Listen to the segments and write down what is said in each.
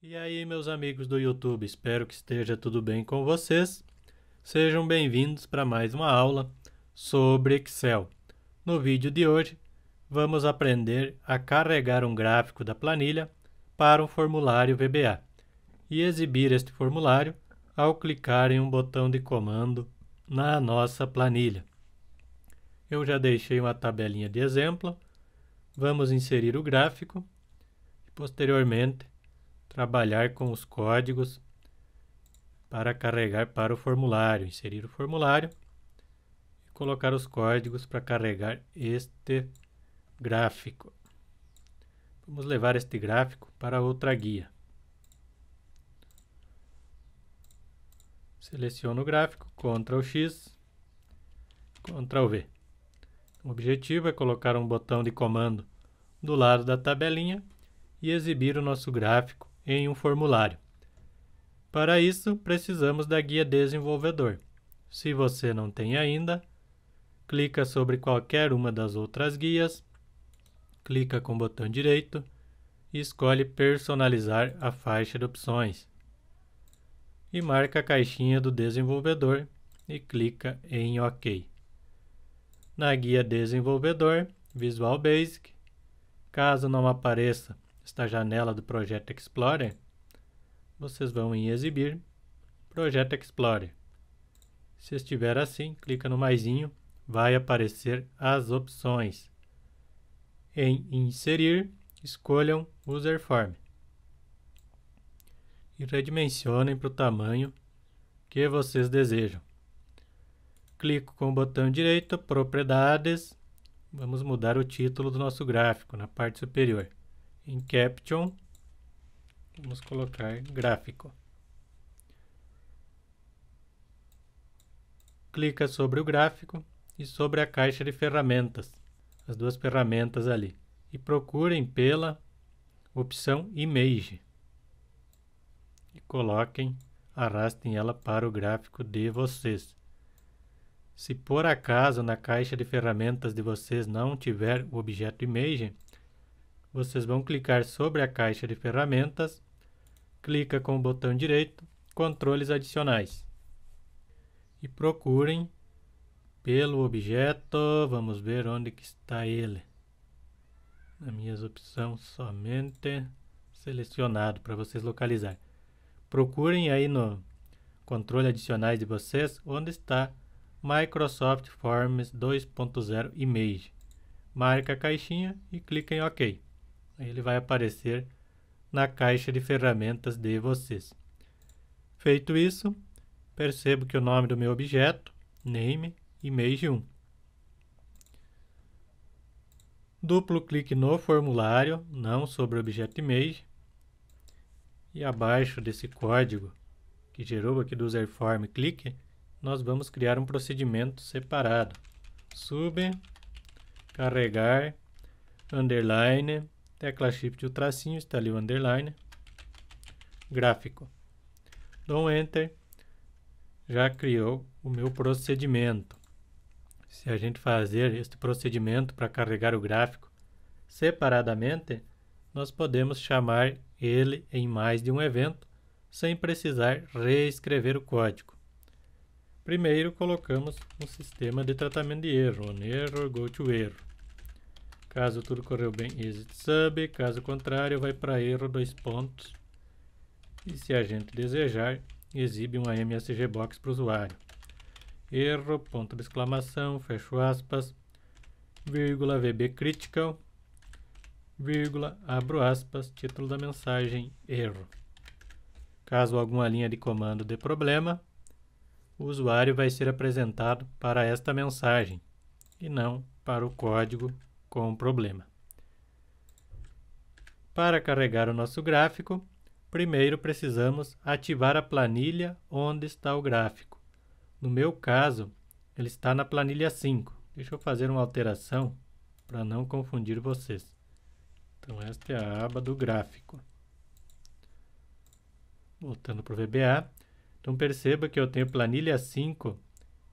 E aí, meus amigos do YouTube, espero que esteja tudo bem com vocês. Sejam bem-vindos para mais uma aula sobre Excel. No vídeo de hoje, vamos aprender a carregar um gráfico da planilha para um formulário VBA e exibir este formulário ao clicar em um botão de comando na nossa planilha. Eu já deixei uma tabelinha de exemplo. Vamos inserir o gráfico e posteriormente trabalhar com os códigos para carregar para o formulário, inserir o formulário e colocar os códigos para carregar este gráfico. Vamos levar este gráfico para outra guia. Seleciono o gráfico, Ctrl X, Ctrl V. O objetivo é colocar um botão de comando do lado da tabelinha e exibir o nosso gráfico em um formulário. Para isso, precisamos da guia desenvolvedor. Se você não tem ainda, clica sobre qualquer uma das outras guias, clica com o botão direito e escolhe personalizar a faixa de opções. E marca a caixinha do desenvolvedor e clica em OK. Na guia desenvolvedor, Visual Basic, caso não apareça esta janela do projeto Explorer, vocês vão em Exibir, Projeto Explorer. Se estiver assim, clica no maisinho, vai aparecer as opções. Em Inserir, escolham User Form e redimensionem para o tamanho que vocês desejam. Clico com o botão direito, Propriedades, vamos mudar o título do nosso gráfico na parte superior em Caption, vamos colocar gráfico. Clica sobre o gráfico e sobre a caixa de ferramentas, as duas ferramentas ali, e procurem pela opção Image e coloquem, arrastem ela para o gráfico de vocês. Se por acaso na caixa de ferramentas de vocês não tiver o objeto Image, vocês vão clicar sobre a caixa de ferramentas, clica com o botão direito, controles adicionais. E procurem pelo objeto, vamos ver onde que está ele. Nas minhas opções somente selecionado para vocês localizar. Procurem aí no controle adicionais de vocês onde está Microsoft Forms 2.0 Image. Marca a caixinha e clica em OK ele vai aparecer na caixa de ferramentas de vocês. Feito isso, percebo que o nome do meu objeto, name, image 1. Duplo clique no formulário, não sobre o objeto image. E abaixo desse código que gerou aqui do user form clique, nós vamos criar um procedimento separado. Sub, carregar, underline, Tecla Shift o tracinho, está ali o underline. Gráfico. Dou Enter. Já criou o meu procedimento. Se a gente fazer este procedimento para carregar o gráfico separadamente, nós podemos chamar ele em mais de um evento sem precisar reescrever o código. Primeiro colocamos um sistema de tratamento de erro, on error, Caso tudo correu bem, exit sub. Caso contrário, vai para erro, dois pontos. E se a gente desejar, exibe uma MSG box para o usuário. Erro, ponto de exclamação, fecho aspas, vírgula VB critical, vírgula, abro aspas, título da mensagem, erro. Caso alguma linha de comando dê problema, o usuário vai ser apresentado para esta mensagem e não para o código com o problema. Para carregar o nosso gráfico, primeiro precisamos ativar a planilha onde está o gráfico. No meu caso, ele está na planilha 5. Deixa eu fazer uma alteração para não confundir vocês. Então, esta é a aba do gráfico. Voltando para o VBA. Então, perceba que eu tenho planilha 5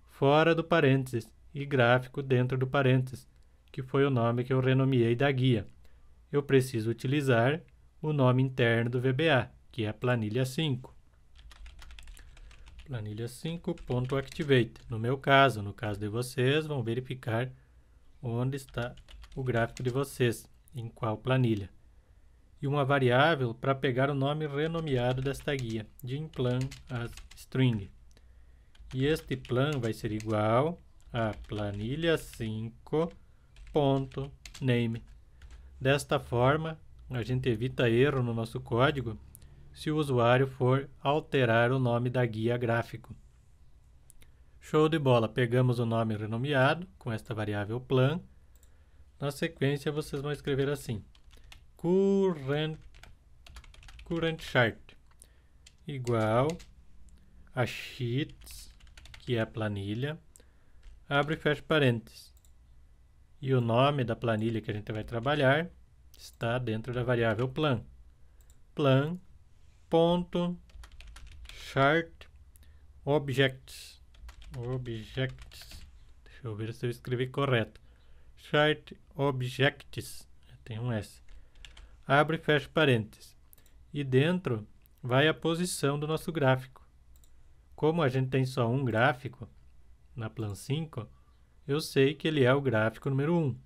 fora do parênteses e gráfico dentro do parênteses que foi o nome que eu renomeei da guia. Eu preciso utilizar o nome interno do VBA, que é planilha 5. Planilha 5.activate. No meu caso, no caso de vocês, vão verificar onde está o gráfico de vocês, em qual planilha. E uma variável para pegar o nome renomeado desta guia, de plan as string. E este plan vai ser igual a planilha 5 ponto name. Desta forma, a gente evita erro no nosso código se o usuário for alterar o nome da guia gráfico. Show de bola, pegamos o nome renomeado com esta variável plan. Na sequência, vocês vão escrever assim, current, current chart igual a sheets, que é a planilha, abre e fecha parênteses, e o nome da planilha que a gente vai trabalhar está dentro da variável plan. Plan ponto chart objects objects deixa eu ver se eu escrevi correto chart objects tem um s abre e fecha parênteses e dentro vai a posição do nosso gráfico como a gente tem só um gráfico na plan 5 eu sei que ele é o gráfico número 1.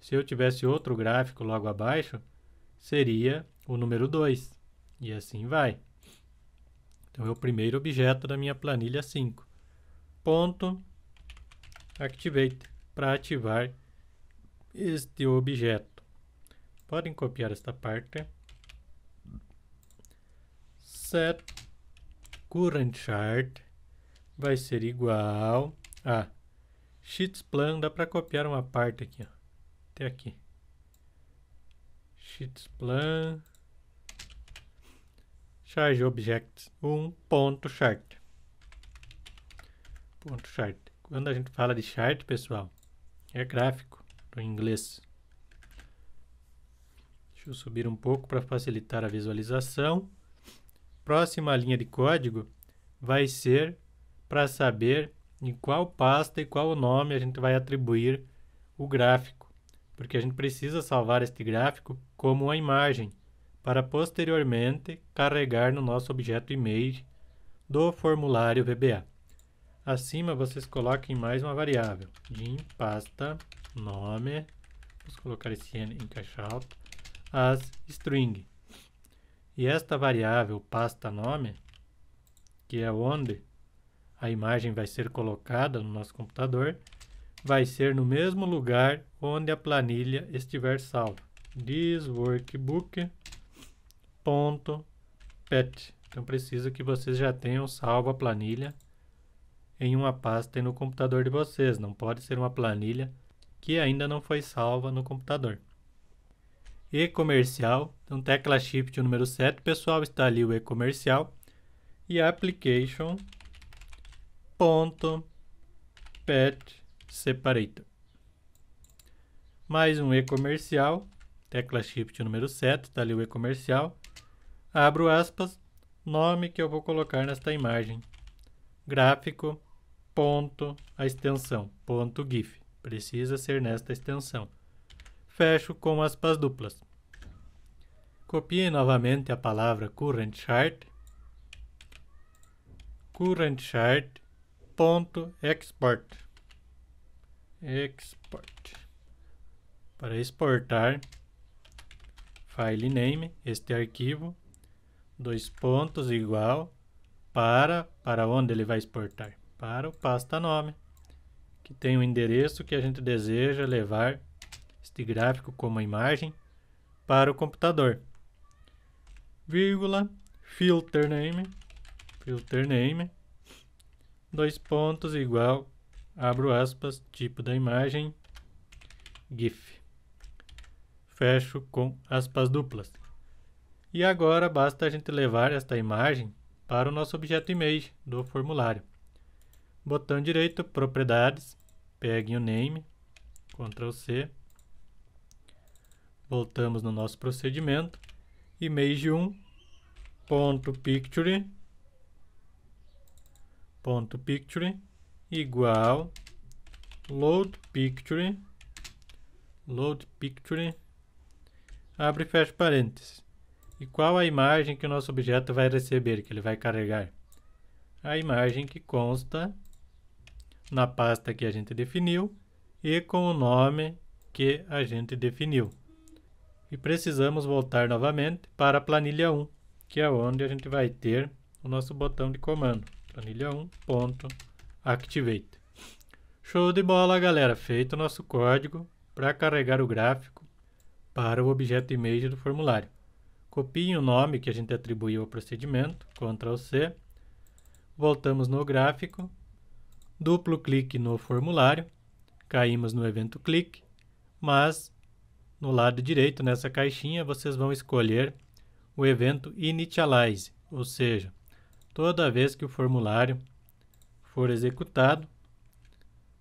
Se eu tivesse outro gráfico logo abaixo, seria o número 2. E assim vai. Então, é o primeiro objeto da minha planilha 5. Ponto Activate para ativar este objeto. Podem copiar esta parte. Set current chart vai ser igual a Plan, dá para copiar uma parte aqui, ó. até aqui. Plan, charge objects um ponto chart. Ponto chart. Quando a gente fala de chart, pessoal, é gráfico do inglês. Deixa eu subir um pouco para facilitar a visualização. Próxima linha de código vai ser para saber em qual pasta e qual nome a gente vai atribuir o gráfico, porque a gente precisa salvar este gráfico como uma imagem para posteriormente carregar no nosso objeto image do formulário VBA. Acima vocês coloquem mais uma variável, de pasta nome, vamos colocar esse n em caixa alta, as string. E esta variável pasta nome, que é onde a imagem vai ser colocada no nosso computador, vai ser no mesmo lugar onde a planilha estiver salva. This workbook ponto pet. Então precisa que vocês já tenham salvo a planilha em uma pasta no computador de vocês. Não pode ser uma planilha que ainda não foi salva no computador. E-comercial, então tecla Shift número 7, pessoal, está ali o e-comercial e application ponto pet separator. Mais um e comercial, tecla shift número 7, está ali o e comercial. Abro aspas, nome que eu vou colocar nesta imagem. Gráfico, ponto, a extensão, ponto GIF. Precisa ser nesta extensão. Fecho com aspas duplas. Copie novamente a palavra current chart. Current chart ponto export export para exportar file name este arquivo dois pontos igual para para onde ele vai exportar para o pasta nome que tem o endereço que a gente deseja levar este gráfico como imagem para o computador vírgula filter name filter name dois pontos igual, abro aspas, tipo da imagem, GIF. Fecho com aspas duplas. E agora basta a gente levar esta imagem para o nosso objeto image do formulário. Botão direito, propriedades, peguem o name, Ctrl C. Voltamos no nosso procedimento. Image 1, ponto picture, ponto picture igual load picture load picture abre e fecha parênteses e qual a imagem que o nosso objeto vai receber que ele vai carregar a imagem que consta na pasta que a gente definiu e com o nome que a gente definiu e precisamos voltar novamente para a planilha 1 que é onde a gente vai ter o nosso botão de comando planilha 1.activate. ponto, Show de bola, galera! Feito o nosso código para carregar o gráfico para o objeto image do formulário. Copiem o nome que a gente atribuiu ao procedimento, Ctrl C. Voltamos no gráfico, duplo clique no formulário, caímos no evento clique, mas no lado direito, nessa caixinha, vocês vão escolher o evento Initialize, ou seja, toda vez que o formulário for executado,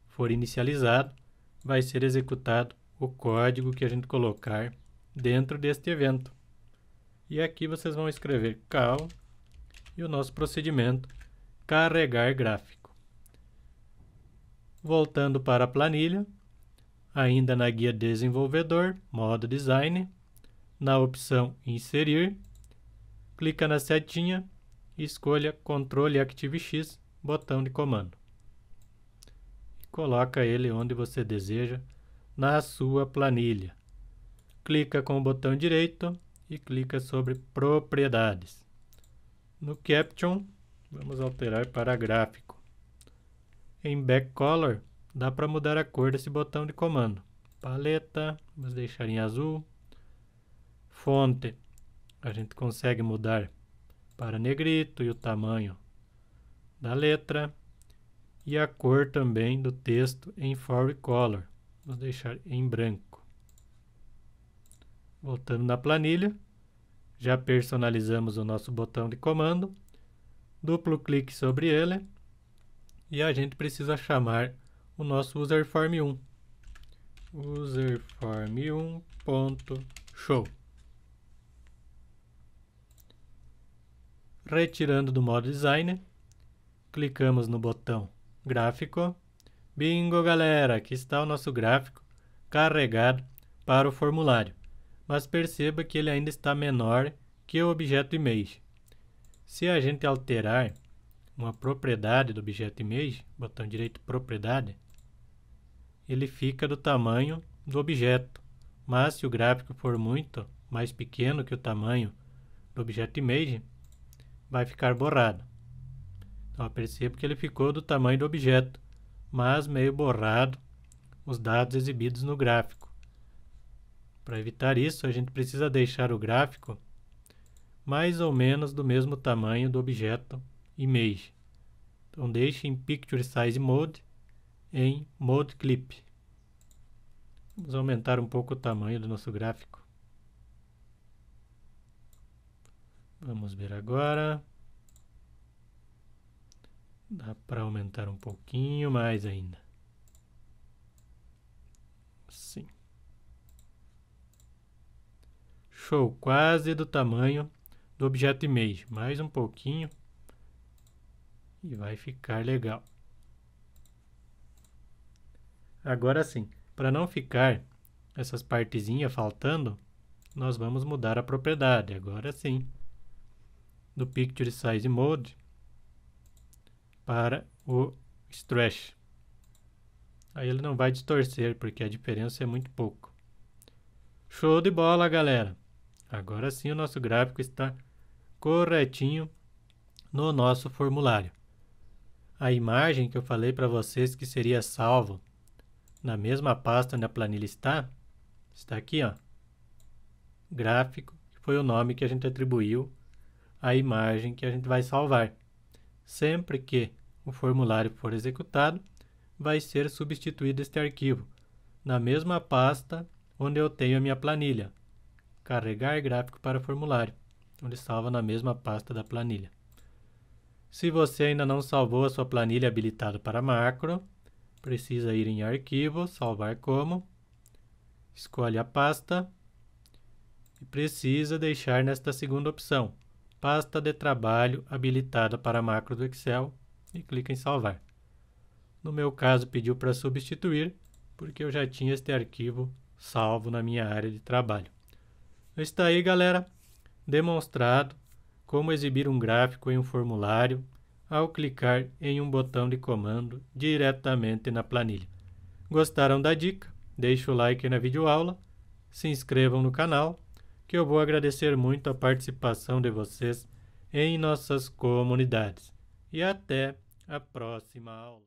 for inicializado, vai ser executado o código que a gente colocar dentro deste evento. E aqui vocês vão escrever Call e o nosso procedimento carregar gráfico. Voltando para a planilha, ainda na guia desenvolvedor, modo design, na opção inserir, clica na setinha e escolha Active X, botão de comando. Coloca ele onde você deseja na sua planilha. Clica com o botão direito e clica sobre Propriedades. No Caption, vamos alterar para gráfico. Em Back Color, dá para mudar a cor desse botão de comando. Paleta, vamos deixar em azul. Fonte, a gente consegue mudar para negrito e o tamanho da letra e a cor também do texto em Color. Vamos deixar em branco. Voltando na planilha, já personalizamos o nosso botão de comando. Duplo clique sobre ele e a gente precisa chamar o nosso userform1. userform1.show retirando do modo design, clicamos no botão gráfico. Bingo, galera! Aqui está o nosso gráfico carregado para o formulário, mas perceba que ele ainda está menor que o objeto image. Se a gente alterar uma propriedade do objeto image, botão direito propriedade, ele fica do tamanho do objeto. Mas se o gráfico for muito mais pequeno que o tamanho do objeto image, vai ficar borrado. Então, percebo que ele ficou do tamanho do objeto, mas meio borrado os dados exibidos no gráfico. Para evitar isso, a gente precisa deixar o gráfico mais ou menos do mesmo tamanho do objeto Image. Então deixe em Picture Size Mode em Mode Clip. Vamos aumentar um pouco o tamanho do nosso gráfico. Vamos ver agora. Dá para aumentar um pouquinho mais ainda. Sim. Show, quase do tamanho do objeto image. Mais um pouquinho e vai ficar legal. Agora sim, para não ficar essas partezinhas faltando, nós vamos mudar a propriedade. Agora sim do Picture Size Mode para o Stretch. Aí ele não vai distorcer, porque a diferença é muito pouco. Show de bola, galera! Agora sim o nosso gráfico está corretinho no nosso formulário. A imagem que eu falei para vocês que seria salvo na mesma pasta onde a planilha está, está aqui, ó. Gráfico, que foi o nome que a gente atribuiu a imagem que a gente vai salvar. Sempre que o formulário for executado, vai ser substituído este arquivo na mesma pasta onde eu tenho a minha planilha. Carregar gráfico para formulário, onde salva na mesma pasta da planilha. Se você ainda não salvou a sua planilha habilitada para macro, precisa ir em arquivo, salvar como, escolhe a pasta e precisa deixar nesta segunda opção, pasta de trabalho habilitada para macro do Excel e clica em salvar. No meu caso pediu para substituir, porque eu já tinha este arquivo salvo na minha área de trabalho. Está aí, galera, demonstrado como exibir um gráfico em um formulário ao clicar em um botão de comando diretamente na planilha. Gostaram da dica? Deixe o like na videoaula, se inscrevam no canal que eu vou agradecer muito a participação de vocês em nossas comunidades. E até a próxima aula.